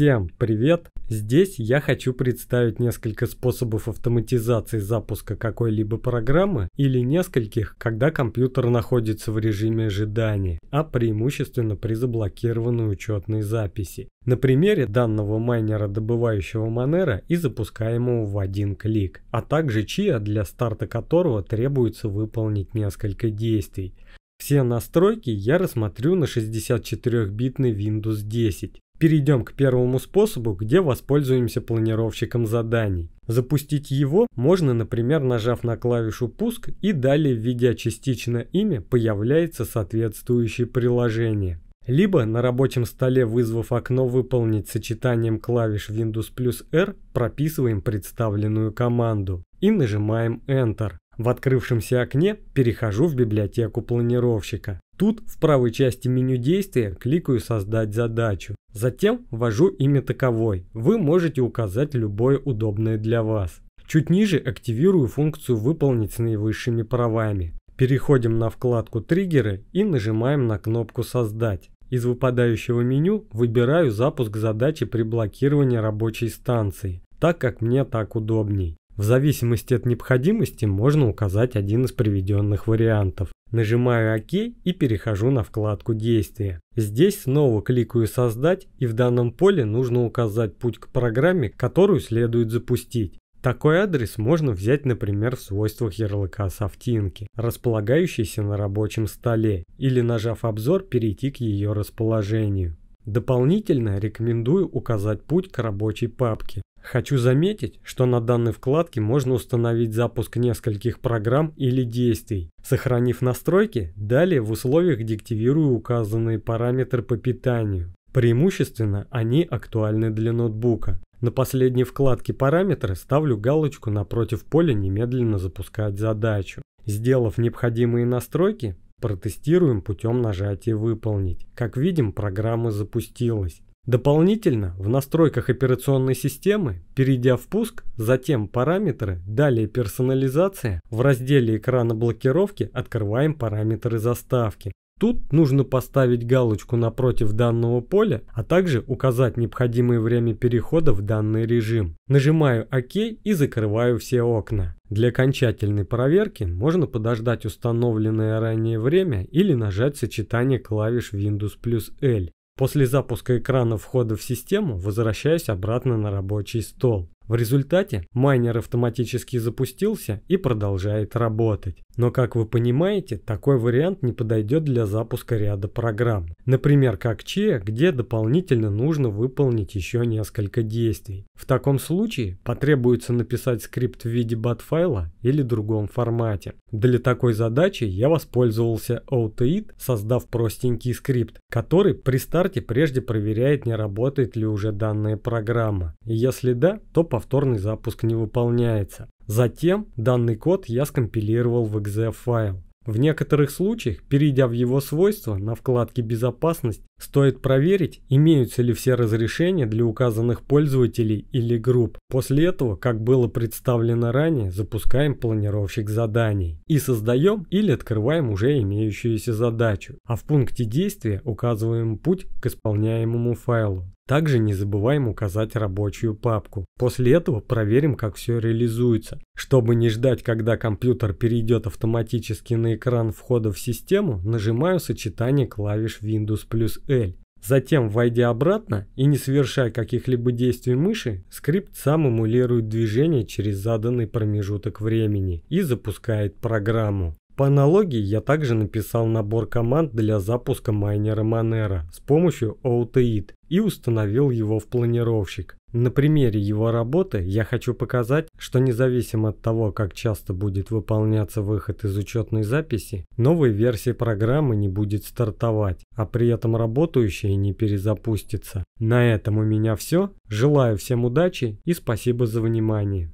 Всем привет! Здесь я хочу представить несколько способов автоматизации запуска какой-либо программы или нескольких, когда компьютер находится в режиме ожидания, а преимущественно при заблокированной учетной записи. На примере данного майнера, добывающего Monero и запускаемого в один клик, а также чья, для старта которого требуется выполнить несколько действий. Все настройки я рассмотрю на 64-битный Windows 10. Перейдем к первому способу, где воспользуемся планировщиком заданий. Запустить его можно, например, нажав на клавишу «Пуск» и далее, введя частично имя, появляется соответствующее приложение. Либо на рабочем столе, вызвав окно «Выполнить» сочетанием клавиш Windows плюс R, прописываем представленную команду и нажимаем Enter. В открывшемся окне перехожу в библиотеку планировщика. Тут в правой части меню действия кликаю «Создать задачу». Затем ввожу имя таковой. Вы можете указать любое удобное для вас. Чуть ниже активирую функцию «Выполнить с наивысшими правами». Переходим на вкладку «Триггеры» и нажимаем на кнопку «Создать». Из выпадающего меню выбираю запуск задачи при блокировании рабочей станции, так как мне так удобней. В зависимости от необходимости можно указать один из приведенных вариантов. Нажимаю ОК и перехожу на вкладку «Действия». Здесь снова кликаю «Создать» и в данном поле нужно указать путь к программе, которую следует запустить. Такой адрес можно взять, например, в свойствах ярлыка софтинки, располагающейся на рабочем столе, или нажав обзор перейти к ее расположению. Дополнительно рекомендую указать путь к рабочей папке. Хочу заметить, что на данной вкладке можно установить запуск нескольких программ или действий. Сохранив настройки, далее в условиях деактивирую указанные параметры по питанию. Преимущественно они актуальны для ноутбука. На последней вкладке «Параметры» ставлю галочку напротив поля «Немедленно запускать задачу». Сделав необходимые настройки, протестируем путем нажатия «Выполнить». Как видим, программа запустилась. Дополнительно в настройках операционной системы, перейдя в пуск, затем параметры, далее персонализация, в разделе экрана блокировки открываем параметры заставки. Тут нужно поставить галочку напротив данного поля, а также указать необходимое время перехода в данный режим. Нажимаю ОК и закрываю все окна. Для окончательной проверки можно подождать установленное ранее время или нажать сочетание клавиш Windows плюс L. После запуска экрана входа в систему возвращаюсь обратно на рабочий стол. В результате майнер автоматически запустился и продолжает работать. Но как вы понимаете, такой вариант не подойдет для запуска ряда программ. Например, как Chia, где дополнительно нужно выполнить еще несколько действий. В таком случае потребуется написать скрипт в виде bat-файла или другом формате. Для такой задачи я воспользовался OutIt, создав простенький скрипт, который при старте прежде проверяет, не работает ли уже данная программа. если да, то по повторный запуск не выполняется. Затем данный код я скомпилировал в .exe файл. В некоторых случаях, перейдя в его свойства на вкладке «Безопасность», стоит проверить, имеются ли все разрешения для указанных пользователей или групп. После этого, как было представлено ранее, запускаем планировщик заданий и создаем или открываем уже имеющуюся задачу, а в пункте действия указываем путь к исполняемому файлу. Также не забываем указать рабочую папку. После этого проверим, как все реализуется. Чтобы не ждать, когда компьютер перейдет автоматически на экран входа в систему, нажимаю сочетание клавиш Windows плюс L. Затем, войдя обратно и не совершая каких-либо действий мыши, скрипт сам эмулирует движение через заданный промежуток времени и запускает программу. По аналогии я также написал набор команд для запуска майнера Monero с помощью OutID и установил его в планировщик. На примере его работы я хочу показать, что независимо от того, как часто будет выполняться выход из учетной записи, новой версии программы не будет стартовать, а при этом работающая не перезапустится. На этом у меня все. Желаю всем удачи и спасибо за внимание.